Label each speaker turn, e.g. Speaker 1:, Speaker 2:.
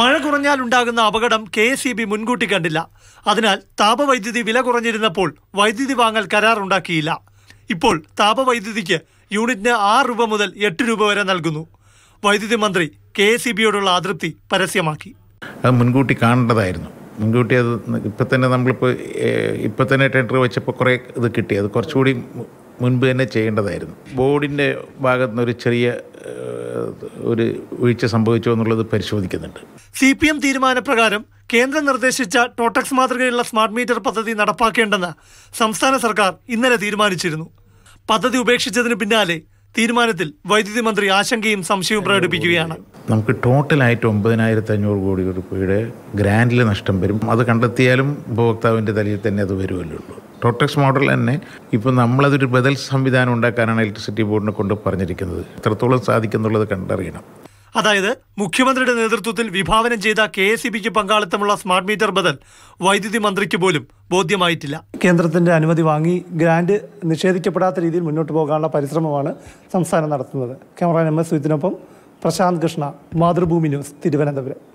Speaker 1: മഴ ഉണ്ടാകുന്ന അപകടം കെ എസ് ഇ ബി മുൻകൂട്ടി കണ്ടില്ല അതിനാൽ താപവൈദ്യുതി വില കുറഞ്ഞിരുന്നപ്പോൾ വൈദ്യുതി വാങ്ങൽ കരാറുണ്ടാക്കിയില്ല ഇപ്പോൾ താപവൈദ്യുതിക്ക് യൂണിറ്റിന് ആറ് രൂപ മുതൽ എട്ട് രൂപ വരെ നൽകുന്നു വൈദ്യുതി മന്ത്രി കെ എസ് ഇ ബിയോടുള്ള അതൃപ്തി പരസ്യമാക്കി
Speaker 2: അത് മുൻകൂട്ടി കാണേണ്ടതായിരുന്നു മുൻകൂട്ടി അത് ഇപ്പം തന്നെ നമ്മളിപ്പോൾ ഇപ്പം തന്നെ ടെൻഡർ വെച്ചപ്പോൾ കുറേ ഇത് കിട്ടി അത് കുറച്ചുകൂടി മുൻപ് തന്നെ ചെയ്യേണ്ടതായിരുന്നു ബോർഡിൻ്റെ ഭാഗത്തുനിന്ന് ഒരു ചെറിയ ഒരു വീഴ്ച സംഭവിച്ചോ എന്നുള്ളത് പരിശോധിക്കുന്നുണ്ട്
Speaker 1: സി പി എം തീരുമാനപ്രകാരം കേന്ദ്രം നിർദ്ദേശിച്ച ടോട്ടക്സ് മാതൃകയുള്ള സ്മാർട്ട് മീറ്റർ പദ്ധതി നടപ്പാക്കേണ്ടെന്ന് സംസ്ഥാന സർക്കാർ ഇന്നലെ തീരുമാനിച്ചിരുന്നു പദ്ധതി ഉപേക്ഷിച്ചതിന് പിന്നാലെ തീരുമാനത്തിൽ വൈദ്യുതി മന്ത്രി ആശങ്കയും സംശയവും പ്രകടിപ്പിക്കുകയാണ്
Speaker 2: നമുക്ക് ടോട്ടലായിട്ട് ഒമ്പതിനായിരത്തി അഞ്ഞൂറ് കോടി രൂപയുടെ ഗ്രാൻഡിൽ നഷ്ടം വരും അത് കണ്ടെത്തിയാലും ഉപഭോക്താവിൻ്റെ തലയിൽ തന്നെ അത് വരുമല്ലോ ടോട്ടക്സ് മോഡൽ തന്നെ ഇപ്പോൾ നമ്മളതൊരു ബദൽ സംവിധാനം ഉണ്ടാക്കാനാണ് ഇലക്ട്രിസിറ്റി ബോർഡിനെ കൊണ്ട് പറഞ്ഞിരിക്കുന്നത് എത്രത്തോളം സാധിക്കുന്നുള്ളത് കണ്ടറിയണം
Speaker 1: അതായത് മുഖ്യമന്ത്രിയുടെ നേതൃത്വത്തിൽ വിഭാവനം ചെയ്ത കെ എസ് സി ബിക്ക് പങ്കാളിത്തമുള്ള സ്മാർട്ട് മീറ്റർ ബദൽ വൈദ്യുതി മന്ത്രിക്ക് പോലും ബോധ്യമായിട്ടില്ല കേന്ദ്രത്തിന്റെ അനുമതി വാങ്ങി ഗ്രാന്റ് നിഷേധിക്കപ്പെടാത്ത രീതിയിൽ മുന്നോട്ട് പോകാനുള്ള പരിശ്രമമാണ് സംസ്ഥാനം നടത്തുന്നത് ക്യാമറ എം എസ് വിത്തിനൊപ്പം പ്രശാന്ത് കൃഷ്ണ മാതൃഭൂമി ന്യൂസ് തിരുവനന്തപുരം